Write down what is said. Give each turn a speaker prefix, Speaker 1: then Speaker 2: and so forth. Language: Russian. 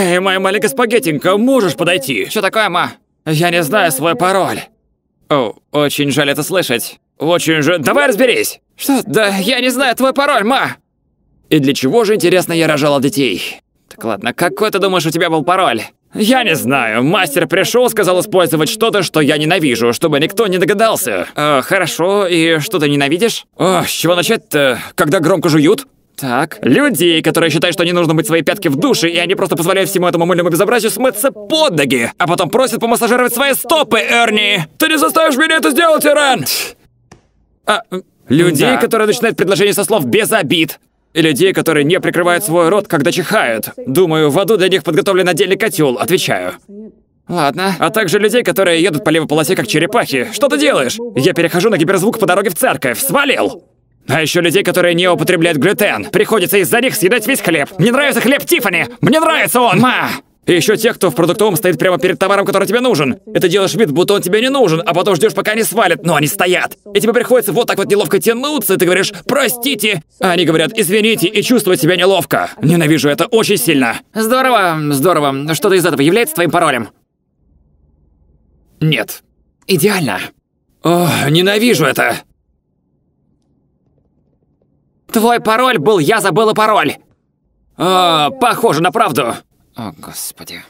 Speaker 1: Эй, моя маленькая спагеттинка, можешь подойти? Что такое, ма? Я не знаю свой пароль. О, очень жаль это слышать. Очень же... Давай разберись! Что? Да я не знаю твой пароль, ма! И для чего же, интересно, я рожала детей? Так ладно, какой ты думаешь у тебя был пароль? Я не знаю. Мастер пришел, сказал использовать что-то, что я ненавижу, чтобы никто не догадался. Э, хорошо, и что ты ненавидишь? О, с чего начать-то? Когда громко жуют? Так. Людей, которые считают, что не нужно быть свои пятки в душе, и они просто позволяют всему этому мыльному безобразию смыться под ноги, а потом просят помассажировать свои стопы, Эрни! Ты не заставишь меня это сделать, Ирен! А, людей, да. которые начинают предложение со слов без обид. И людей, которые не прикрывают свой рот, когда чихают. Думаю, в аду для них подготовлен отдельный котел, отвечаю. Ладно. А также людей, которые едут по левой полосе, как черепахи. Что ты делаешь? Я перехожу на гиперзвук по дороге в церковь. Свалил! А еще людей, которые не употребляют глютен. Приходится из-за них съедать весь хлеб. Мне нравится хлеб Тифани. Мне нравится он! Ма! И еще тех, кто в продуктовом стоит прямо перед товаром, который тебе нужен. И ты делаешь вид, будто он тебе не нужен, а потом ждешь, пока они свалят, но они стоят. И тебе приходится вот так вот неловко тянуться, и ты говоришь «простите», а они говорят «извините» и чувствуют себя неловко. Ненавижу это очень сильно. Здорово, здорово. Что-то из этого является твоим паролем? Нет. Идеально. О, ненавижу это. Твой пароль был «Я забыла пароль». О, а, похоже на правду. О, господи.